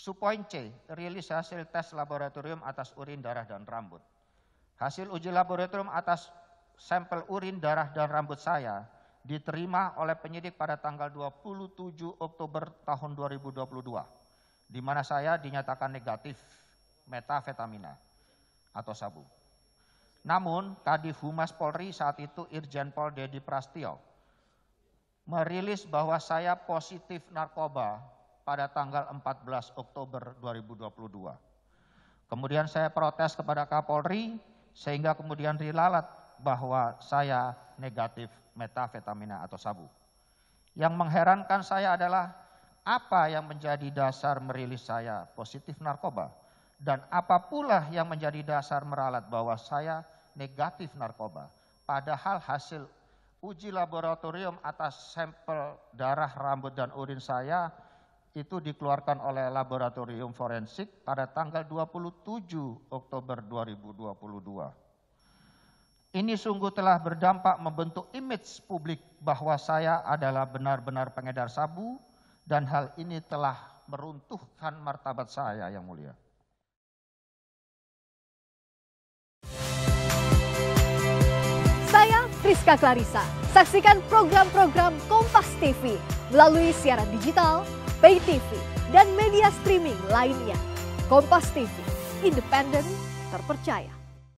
Supoin C, rilis hasil tes laboratorium atas urin, darah, dan rambut. Hasil uji laboratorium atas sampel urin, darah, dan rambut saya diterima oleh penyidik pada tanggal 27 Oktober tahun 2022, di mana saya dinyatakan negatif metafetamina atau sabu. Namun, tadi Humas Polri saat itu Irjen Pol Dedi Prastio merilis bahwa saya positif narkoba pada tanggal 14 Oktober 2022. Kemudian saya protes kepada Kapolri sehingga kemudian dilalat bahwa saya negatif metafetamina atau sabu. Yang mengherankan saya adalah apa yang menjadi dasar merilis saya positif narkoba dan apa pula yang menjadi dasar meralat bahwa saya negatif narkoba. Padahal hasil uji laboratorium atas sampel darah, rambut, dan urin saya itu dikeluarkan oleh Laboratorium Forensik pada tanggal 27 Oktober 2022. Ini sungguh telah berdampak membentuk image publik bahwa saya adalah benar-benar pengedar sabu dan hal ini telah meruntuhkan martabat saya yang mulia. Saya Priska Clarissa. Saksikan program-program Kompas TV melalui siaran digital, pay TV, dan media streaming lainnya. Kompas TV, independen, terpercaya.